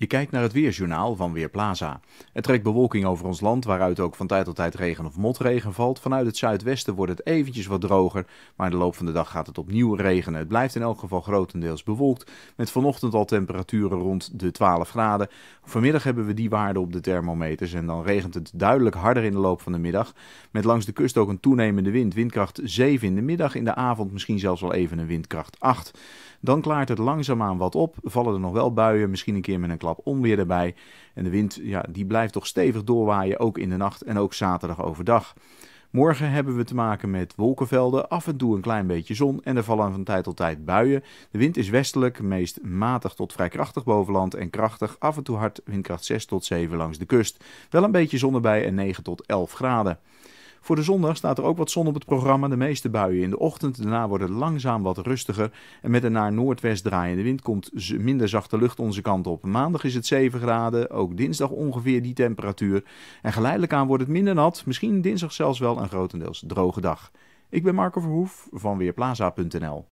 Je kijkt naar het weerjournaal van Weerplaza. Er trekt bewolking over ons land, waaruit ook van tijd tot tijd regen of motregen valt. Vanuit het zuidwesten wordt het eventjes wat droger, maar in de loop van de dag gaat het opnieuw regenen. Het blijft in elk geval grotendeels bewolkt, met vanochtend al temperaturen rond de 12 graden. Vanmiddag hebben we die waarde op de thermometers en dan regent het duidelijk harder in de loop van de middag. Met langs de kust ook een toenemende wind, windkracht 7 in de middag, in de avond misschien zelfs wel even een windkracht 8. Dan klaart het langzaamaan wat op, vallen er nog wel buien, misschien een keer met een klap onweer erbij. En de wind ja, die blijft toch stevig doorwaaien, ook in de nacht en ook zaterdag overdag. Morgen hebben we te maken met wolkenvelden, af en toe een klein beetje zon en er vallen van tijd tot tijd buien. De wind is westelijk, meest matig tot vrij krachtig bovenland en krachtig, af en toe hard, windkracht 6 tot 7 langs de kust. Wel een beetje zon erbij en 9 tot 11 graden. Voor de zondag staat er ook wat zon op het programma, de meeste buien in de ochtend. Daarna wordt het langzaam wat rustiger en met een naar noordwest draaiende wind komt minder zachte lucht onze kant op. Maandag is het 7 graden, ook dinsdag ongeveer die temperatuur. En geleidelijk aan wordt het minder nat, misschien dinsdag zelfs wel een grotendeels droge dag. Ik ben Marco Verhoef van Weerplaza.nl.